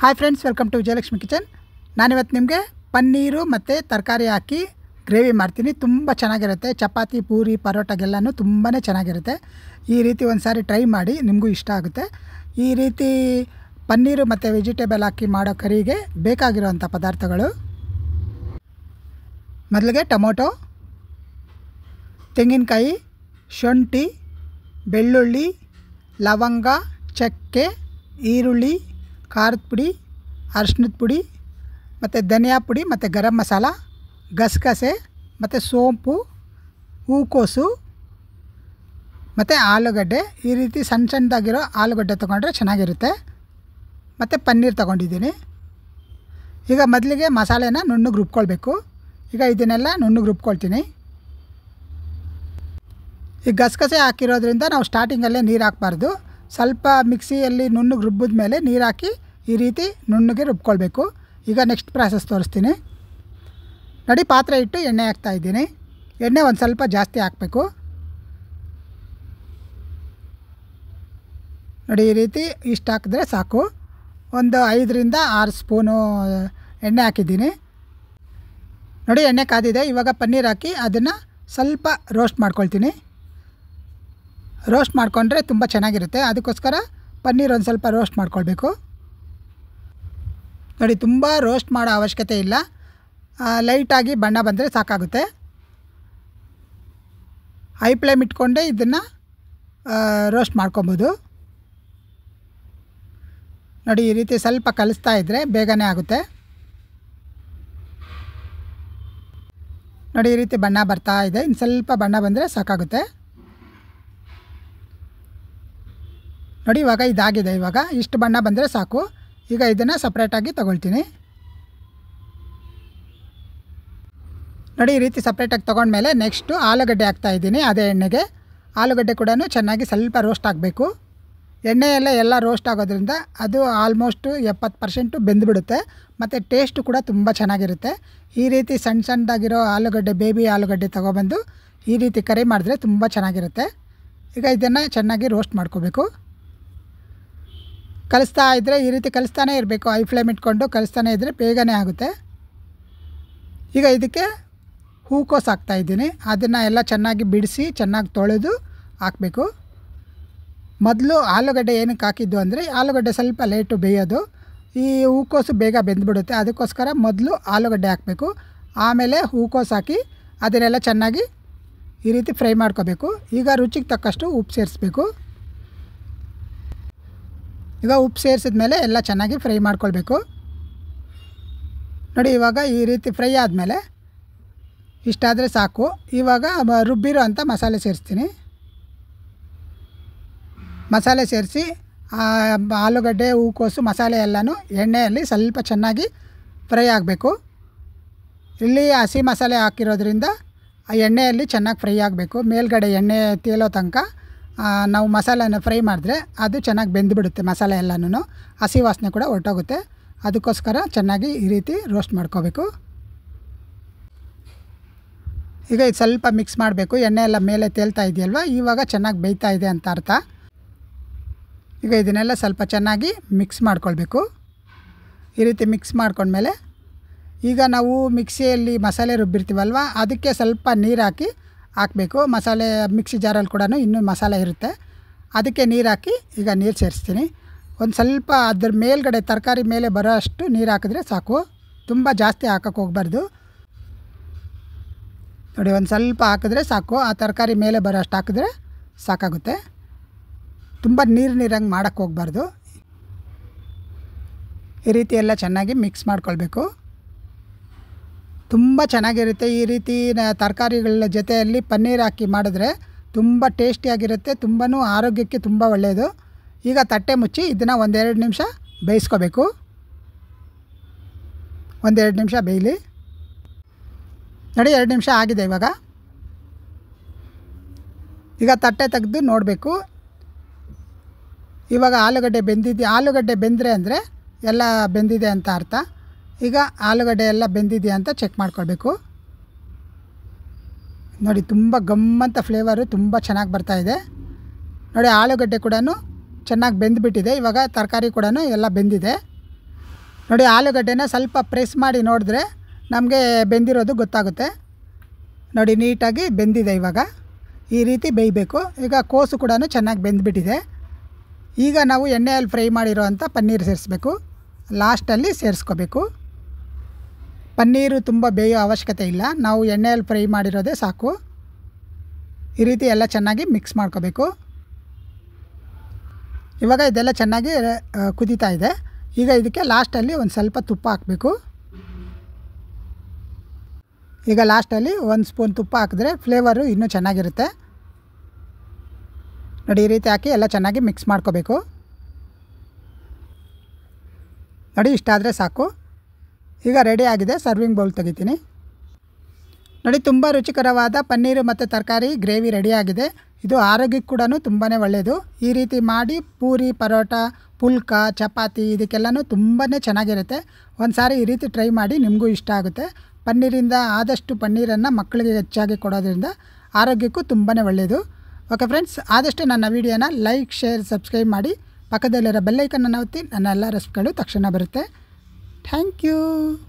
Hi friends welcome to Vijayalakshmi kitchen ನಾನಿವತ್ತು ನಿಮಗೆ ಪನ್ನೀರು ಮತ್ತು ತರಕಾರಿ ಹಾಕಿ ಗ್ರೇವಿ ಮಾಡ್ತೀನಿ ತುಂಬ ಚೆನ್ನಾಗಿರುತ್ತೆ ಚಪಾತಿ ಪೂರಿ ಪರೋಟಗೆಲ್ಲನೂ ತುಂಬಾ ಚೆನ್ನಾಗಿರುತ್ತೆ ಈ ರೀತಿ ಒಂದು ಸಾರಿ ಟ್ರೈ ಮಾಡಿ ನಿಮಗೂ ಇಷ್ಟ ಆಗುತ್ತೆ ಈ ರೀತಿ ಪನ್ನೀರು ಮತ್ತು ವೆಜಿಟೇಬಲ್ ಹಾಕಿ ಮಾಡೋ ಕರಿಗೆ ಬೇಕಾಗಿರೋವಂಥ ಪದಾರ್ಥಗಳು ಮೊದಲಿಗೆ ಟೊಮೊಟೊ ತೆಂಗಿನಕಾಯಿ ಶುಂಠಿ ಬೆಳ್ಳುಳ್ಳಿ ಲವಂಗ ಚಕ್ಕೆ ಈರುಳ್ಳಿ ಖಾರದ ಪುಡಿ ಅರಶಿನದ ಪುಡಿ ಮತ್ತು ಧನಿಯಾ ಪುಡಿ ಮತ್ತು ಗರಂ ಮಸಾಲ ಗಸಗಸೆ ಮತ್ತು ಸೋಂಪು ಹೂಕೋಸು ಮತ್ತು ಆಲೂಗಡ್ಡೆ ಈ ರೀತಿ ಸಣ್ಣ ಸಣ್ಣದಾಗಿರೋ ಆಲೂಗಡ್ಡೆ ತೊಗೊಂಡ್ರೆ ಚೆನ್ನಾಗಿರುತ್ತೆ ಮತ್ತು ಪನ್ನೀರ್ ತೊಗೊಂಡಿದ್ದೀನಿ ಈಗ ಮೊದಲಿಗೆ ಮಸಾಲೆನ ನುಣ್ಣಗೆ ರುಬ್ಕೊಳ್ಬೇಕು ಈಗ ಇದನ್ನೆಲ್ಲ ನುಣ್ಣಗೆ ರುಬ್ಕೊಳ್ತೀನಿ ಈ ಗಸಗಸೆ ಹಾಕಿರೋದ್ರಿಂದ ನಾವು ಸ್ಟಾರ್ಟಿಂಗಲ್ಲೇ ನೀರು ಹಾಕ್ಬಾರ್ದು ಸ್ವಲ್ಪ ಮಿಕ್ಸಿಯಲ್ಲಿ ನುಣ್ಣಗೆ ರುಬ್ಬಿದ ಮೇಲೆ ನೀರು ಹಾಕಿ ಈ ರೀತಿ ನುಣ್ಣಗೆ ರುಬ್ಕೊಳ್ಬೇಕು ಈಗ ನೆಕ್ಸ್ಟ್ ಪ್ರಾಸೆಸ್ ತೋರಿಸ್ತೀನಿ ನಡಿ ಪಾತ್ರೆ ಇಟ್ಟು ಎಣ್ಣೆ ಹಾಕ್ತಾ ಇದ್ದೀನಿ ಎಣ್ಣೆ ಒಂದು ಸ್ವಲ್ಪ ಜಾಸ್ತಿ ಹಾಕಬೇಕು ನೋಡಿ ಈ ರೀತಿ ಇಷ್ಟು ಹಾಕಿದ್ರೆ ಸಾಕು ಒಂದು ಐದರಿಂದ ಆರು ಸ್ಪೂನು ಎಣ್ಣೆ ಹಾಕಿದ್ದೀನಿ ನೋಡಿ ಎಣ್ಣೆ ಕಾದಿದೆ ಇವಾಗ ಪನ್ನೀರ್ ಹಾಕಿ ಅದನ್ನು ಸ್ವಲ್ಪ ರೋಸ್ಟ್ ಮಾಡ್ಕೊಳ್ತೀನಿ ರೋಸ್ಟ್ ಮಾಡಿಕೊಂಡ್ರೆ ತುಂಬ ಚೆನ್ನಾಗಿರುತ್ತೆ ಅದಕ್ಕೋಸ್ಕರ ಪನ್ನೀರ್ ಒಂದು ಸ್ವಲ್ಪ ರೋಸ್ಟ್ ಮಾಡ್ಕೊಳ್ಬೇಕು ನೋಡಿ ತುಂಬ ರೋಸ್ಟ್ ಮಾಡೋ ಅವಶ್ಯಕತೆ ಇಲ್ಲ ಲೈಟಾಗಿ ಬಣ್ಣ ಬಂದರೆ ಸಾಕಾಗುತ್ತೆ ಹೈ ಫ್ಲೇಮ್ ಇಟ್ಕೊಂಡೆ ಇದನ್ನು ರೋಸ್ಟ್ ಮಾಡ್ಕೊಬೋದು ನೋಡಿ ಈ ರೀತಿ ಸ್ವಲ್ಪ ಕಲಿಸ್ತಾ ಇದ್ದರೆ ಬೇಗನೆ ಆಗುತ್ತೆ ನೋಡಿ ಈ ರೀತಿ ಬಣ್ಣ ಬರ್ತಾ ಇದೆ ಇನ್ನು ಸ್ವಲ್ಪ ಬಣ್ಣ ಬಂದರೆ ಸಾಕಾಗುತ್ತೆ ನೋಡಿ ಇವಾಗ ಇದಾಗಿದೆ ಇವಾಗ ಇಷ್ಟು ಬಣ್ಣ ಬಂದರೆ ಸಾಕು ಈಗ ಇದನ್ನು ಸಪ್ರೇಟಾಗಿ ತೊಗೊಳ್ತೀನಿ ನೋಡಿ ಈ ರೀತಿ ಸಪ್ರೇಟಾಗಿ ತೊಗೊಂಡ್ಮೇಲೆ ನೆಕ್ಸ್ಟು ಆಲೂಗಡ್ಡೆ ಇದ್ದೀನಿ ಅದೇ ಎಣ್ಣೆಗೆ ಆಲೂಗಡ್ಡೆ ಕೂಡ ಚೆನ್ನಾಗಿ ಸ್ವಲ್ಪ ರೋಸ್ಟ್ ಆಗಬೇಕು ಎಣ್ಣೆಯೆಲ್ಲ ಎಲ್ಲ ರೋಸ್ಟ್ ಆಗೋದ್ರಿಂದ ಅದು ಆಲ್ಮೋಸ್ಟು ಎಪ್ಪತ್ತು ಪರ್ಸೆಂಟು ಬೆಂದುಬಿಡುತ್ತೆ ಮತ್ತು ಟೇಸ್ಟು ಕೂಡ ತುಂಬ ಚೆನ್ನಾಗಿರುತ್ತೆ ಈ ರೀತಿ ಸಣ್ಣ ಸಣ್ಣದಾಗಿರೋ ಆಲೂಗಡ್ಡೆ ಬೇಬಿ ಆಲೂಗಡ್ಡೆ ತೊಗೊಬಂದು ಈ ರೀತಿ ಕರಿ ಮಾಡಿದ್ರೆ ತುಂಬ ಚೆನ್ನಾಗಿರುತ್ತೆ ಈಗ ಇದನ್ನು ಚೆನ್ನಾಗಿ ರೋಸ್ಟ್ ಮಾಡ್ಕೋಬೇಕು ಕಲಿಸ್ತಾ ಇದ್ದರೆ ಈ ರೀತಿ ಕಲಿಸ್ತಾನೆ ಇರಬೇಕು ಐ ಫ್ಲೇಮ್ ಇಟ್ಕೊಂಡು ಕಲಿಸ್ತಾನೆ ಇದ್ದರೆ ಬೇಗನೆ ಆಗುತ್ತೆ ಈಗ ಇದಕ್ಕೆ ಹೂಕೋಸು ಹಾಕ್ತಾಯಿದ್ದೀನಿ ಅದನ್ನು ಎಲ್ಲ ಚೆನ್ನಾಗಿ ಬಿಡಿಸಿ ಚೆನ್ನಾಗಿ ತೊಳೆದು ಹಾಕಬೇಕು ಮೊದಲು ಆಲೂಗಡ್ಡೆ ಏನಕ್ಕೆ ಹಾಕಿದ್ದು ಅಂದರೆ ಆಲೂಗಡ್ಡೆ ಸ್ವಲ್ಪ ಲೇಟು ಬೇಯೋದು ಈ ಹೂಕೋಸು ಬೇಗ ಬೆಂದ್ಬಿಡುತ್ತೆ ಅದಕ್ಕೋಸ್ಕರ ಮೊದಲು ಆಲೂಗಡ್ಡೆ ಹಾಕಬೇಕು ಆಮೇಲೆ ಹೂಕೋಸು ಹಾಕಿ ಅದನ್ನೆಲ್ಲ ಚೆನ್ನಾಗಿ ಈ ರೀತಿ ಫ್ರೈ ಮಾಡ್ಕೋಬೇಕು ಈಗ ರುಚಿಗೆ ತಕ್ಕಷ್ಟು ಉಪ್ಪು ಸೇರಿಸ್ಬೇಕು ಈಗ ಉಪ್ಪು ಸೇರಿಸಿದ್ಮೇಲೆ ಎಲ್ಲ ಚೆನ್ನಾಗಿ ಫ್ರೈ ಮಾಡ್ಕೊಳ್ಬೇಕು ನೋಡಿ ಇವಾಗ ಈ ರೀತಿ ಫ್ರೈ ಆದಮೇಲೆ ಇಷ್ಟಾದರೆ ಸಾಕು ಇವಾಗ ರುಬ್ಬಿರೋ ಅಂತ ಮಸಾಲೆ ಸೇರಿಸ್ತೀನಿ ಮಸಾಲೆ ಸೇರಿಸಿ ಆಲೂಗಡ್ಡೆ ಹೂಕೋಸು ಮಸಾಲೆ ಎಲ್ಲನೂ ಎಣ್ಣೆಯಲ್ಲಿ ಸ್ವಲ್ಪ ಚೆನ್ನಾಗಿ ಫ್ರೈ ಆಗಬೇಕು ಇಲ್ಲಿ ಹಸಿ ಮಸಾಲೆ ಹಾಕಿರೋದ್ರಿಂದ ಆ ಎಣ್ಣೆಯಲ್ಲಿ ಚೆನ್ನಾಗಿ ಫ್ರೈ ಆಗಬೇಕು ಮೇಲ್ಗಡೆ ಎಣ್ಣೆ ತೇಲೋ ತನಕ ನಾವು ಮಸಾಲೆನ ಫ್ರೈ ಮಾಡಿದ್ರೆ ಅದು ಚೆನ್ನಾಗಿ ಬೆಂದುಬಿಡುತ್ತೆ ಮಸಾಲೆ ಎಲ್ಲನೂ ಹಸಿ ವಾಸನೆ ಕೂಡ ಹೊರಟೋಗುತ್ತೆ ಅದಕ್ಕೋಸ್ಕರ ಚೆನ್ನಾಗಿ ಈ ರೀತಿ ರೋಸ್ಟ್ ಮಾಡ್ಕೋಬೇಕು ಈಗ ಇದು ಸ್ವಲ್ಪ ಮಿಕ್ಸ್ ಮಾಡಬೇಕು ಎಣ್ಣೆ ಎಲ್ಲ ಮೇಲೆ ತೇಲ್ತಾ ಇದೆಯಲ್ವ ಇವಾಗ ಚೆನ್ನಾಗಿ ಬೇಯ್ತಾ ಇದೆ ಅಂತ ಅರ್ಥ ಈಗ ಇದನ್ನೆಲ್ಲ ಸ್ವಲ್ಪ ಚೆನ್ನಾಗಿ ಮಿಕ್ಸ್ ಮಾಡ್ಕೊಳ್ಬೇಕು ಈ ರೀತಿ ಮಿಕ್ಸ್ ಮಾಡ್ಕೊಂಡ್ಮೇಲೆ ಈಗ ನಾವು ಮಿಕ್ಸಿಯಲ್ಲಿ ಮಸಾಲೆ ರುಬ್ಬಿರ್ತೀವಲ್ವ ಅದಕ್ಕೆ ಸ್ವಲ್ಪ ನೀರು ಹಾಕಿ ಹಾಕಬೇಕು ಮಸಾಲೆ ಮಿಕ್ಸಿ ಜಾರಲ್ಲಿ ಕೂಡ ಇನ್ನೂ ಮಸಾಲೆ ಇರುತ್ತೆ ಅದಕ್ಕೆ ನೀರು ಹಾಕಿ ಈಗ ನೀರು ಸೇರಿಸ್ತೀನಿ ಒಂದು ಸ್ವಲ್ಪ ಅದ್ರ ಮೇಲ್ಗಡೆ ತರಕಾರಿ ಮೇಲೆ ಬರೋ ಅಷ್ಟು ನೀರು ಹಾಕಿದ್ರೆ ಸಾಕು ತುಂಬ ಜಾಸ್ತಿ ಹಾಕೋಕೆ ಹೋಗ್ಬಾರ್ದು ನೋಡಿ ಒಂದು ಸ್ವಲ್ಪ ಹಾಕಿದ್ರೆ ಸಾಕು ಆ ತರಕಾರಿ ಮೇಲೆ ಬರೋ ಅಷ್ಟು ಹಾಕಿದ್ರೆ ಸಾಕಾಗುತ್ತೆ ತುಂಬ ನೀರು ನೀರಂಗೆ ಮಾಡೋಕ್ಕೆ ಹೋಗ್ಬಾರ್ದು ಈ ರೀತಿ ಎಲ್ಲ ಚೆನ್ನಾಗಿ ಮಿಕ್ಸ್ ಮಾಡ್ಕೊಳ್ಬೇಕು ತುಂಬ ಚೆನ್ನಾಗಿರುತ್ತೆ ಈ ರೀತಿ ತರಕಾರಿಗಳ ಜೊತೆಯಲ್ಲಿ ಪನ್ನೀರ್ ಹಾಕಿ ಮಾಡಿದ್ರೆ ತುಂಬ ಟೇಸ್ಟಿಯಾಗಿರುತ್ತೆ ತುಂಬಾ ಆರೋಗ್ಯಕ್ಕೆ ತುಂಬ ಒಳ್ಳೆಯದು ಈಗ ತಟ್ಟೆ ಮುಚ್ಚಿ ಇದನ್ನು ಒಂದೆರಡು ನಿಮಿಷ ಬೇಯಿಸ್ಕೋಬೇಕು ಒಂದೆರಡು ನಿಮಿಷ ಬೇಯಲಿ ನೋಡಿ ಎರಡು ನಿಮಿಷ ಆಗಿದೆ ಇವಾಗ ಈಗ ತಟ್ಟೆ ತೆಗೆದು ನೋಡಬೇಕು ಇವಾಗ ಆಲೂಗಡ್ಡೆ ಬೆಂದಿದ್ದು ಆಲೂಗಡ್ಡೆ ಬೆಂದರೆ ಅಂದರೆ ಎಲ್ಲ ಬೆಂದಿದೆ ಅಂತ ಅರ್ಥ ಈಗ ಆಲೂಗಡ್ಡೆ ಎಲ್ಲ ಬೆಂದಿದೆಯಾ ಅಂತ ಚೆಕ್ ಮಾಡ್ಕೊಳ್ಬೇಕು ನೋಡಿ ತುಂಬ ಗಮ್ಮಂತ ಫ್ಲೇವರು ತುಂಬ ಚೆನ್ನಾಗಿ ಬರ್ತಾಯಿದೆ ನೋಡಿ ಆಲೂಗಡ್ಡೆ ಕೂಡ ಚೆನ್ನಾಗಿ ಬೆಂದುಬಿಟ್ಟಿದೆ ಇವಾಗ ತರಕಾರಿ ಕೂಡ ಎಲ್ಲ ಬೆಂದಿದೆ ನೋಡಿ ಆಲೂಗಡ್ಡೆನ ಸ್ವಲ್ಪ ಪ್ರೆಸ್ ಮಾಡಿ ನೋಡಿದ್ರೆ ನಮಗೆ ಬೆಂದಿರೋದು ಗೊತ್ತಾಗುತ್ತೆ ನೋಡಿ ನೀಟಾಗಿ ಬೆಂದಿದೆ ಇವಾಗ ಈ ರೀತಿ ಬೇಯಬೇಕು ಈಗ ಕೋಸು ಕೂಡ ಚೆನ್ನಾಗಿ ಬೆಂದುಬಿಟ್ಟಿದೆ ಈಗ ನಾವು ಎಣ್ಣೆಯಲ್ಲಿ ಫ್ರೈ ಮಾಡಿರೋ ಅಂಥ ಪನ್ನೀರ್ ಸೇರಿಸ್ಬೇಕು ಲಾಸ್ಟಲ್ಲಿ ಸೇರಿಸ್ಕೋಬೇಕು ಪನ್ನೀರು ತುಂಬ ಬೇಯೋ ಅವಶ್ಯಕತೆ ಇಲ್ಲ ನಾವು ಎಣ್ಣೆಯಲ್ಲಿ ಫ್ರೈ ಮಾಡಿರೋದೇ ಸಾಕು ಈ ರೀತಿ ಎಲ್ಲ ಚೆನ್ನಾಗಿ ಮಿಕ್ಸ್ ಮಾಡ್ಕೋಬೇಕು ಇವಾಗ ಇದೆಲ್ಲ ಚೆನ್ನಾಗಿ ಕುದೀತಾ ಇದೆ ಈಗ ಇದಕ್ಕೆ ಲಾಸ್ಟಲ್ಲಿ ಒಂದು ಸ್ವಲ್ಪ ತುಪ್ಪ ಹಾಕಬೇಕು ಈಗ ಲಾಸ್ಟಲ್ಲಿ ಒಂದು ಸ್ಪೂನ್ ತುಪ್ಪ ಹಾಕಿದ್ರೆ ಫ್ಲೇವರು ಇನ್ನೂ ಚೆನ್ನಾಗಿರುತ್ತೆ ನೋಡಿ ಈ ರೀತಿ ಹಾಕಿ ಎಲ್ಲ ಚೆನ್ನಾಗಿ ಮಿಕ್ಸ್ ಮಾಡ್ಕೋಬೇಕು ನೋಡಿ ಇಷ್ಟಾದರೆ ಸಾಕು ಈಗ ರೆಡಿ ಆಗಿದೆ ಸರ್ವಿಂಗ್ ಬೌಲ್ ತೆಗಿತೀನಿ ನೋಡಿ ತುಂಬ ರುಚಿಕರವಾದ ಪನ್ನೀರು ಮತ್ತು ತರಕಾರಿ ಗ್ರೇವಿ ರೆಡಿಯಾಗಿದೆ ಇದು ಆರೋಗ್ಯಕ್ಕೆ ಕೂಡ ತುಂಬಾ ಒಳ್ಳೆಯದು ಈ ರೀತಿ ಮಾಡಿ ಪೂರಿ ಪರೋಟ ಪುಲ್ಕ ಚಪಾತಿ ಇದಕ್ಕೆಲ್ಲನೂ ತುಂಬಾ ಚೆನ್ನಾಗಿರುತ್ತೆ ಒಂದು ಸಾರಿ ಈ ರೀತಿ ಟ್ರೈ ಮಾಡಿ ನಿಮಗೂ ಇಷ್ಟ ಆಗುತ್ತೆ ಪನ್ನೀರಿಂದ ಆದಷ್ಟು ಪನ್ನೀರನ್ನು ಮಕ್ಕಳಿಗೆ ಹೆಚ್ಚಾಗಿ ಕೊಡೋದ್ರಿಂದ ಆರೋಗ್ಯಕ್ಕೂ ತುಂಬಾ ಒಳ್ಳೆಯದು ಓಕೆ ಫ್ರೆಂಡ್ಸ್ ಆದಷ್ಟು ನನ್ನ ವೀಡಿಯೋನ ಲೈಕ್ ಶೇರ್ ಸಬ್ಸ್ಕ್ರೈಬ್ ಮಾಡಿ ಪಕ್ಕದಲ್ಲಿರೋ ಬೆಲ್ಲೈಕನ್ನು ಒತ್ತಿ ನನ್ನ ಎಲ್ಲ ರೆಸಿಪಿಗಳು ತಕ್ಷಣ ಬರುತ್ತೆ Thank you.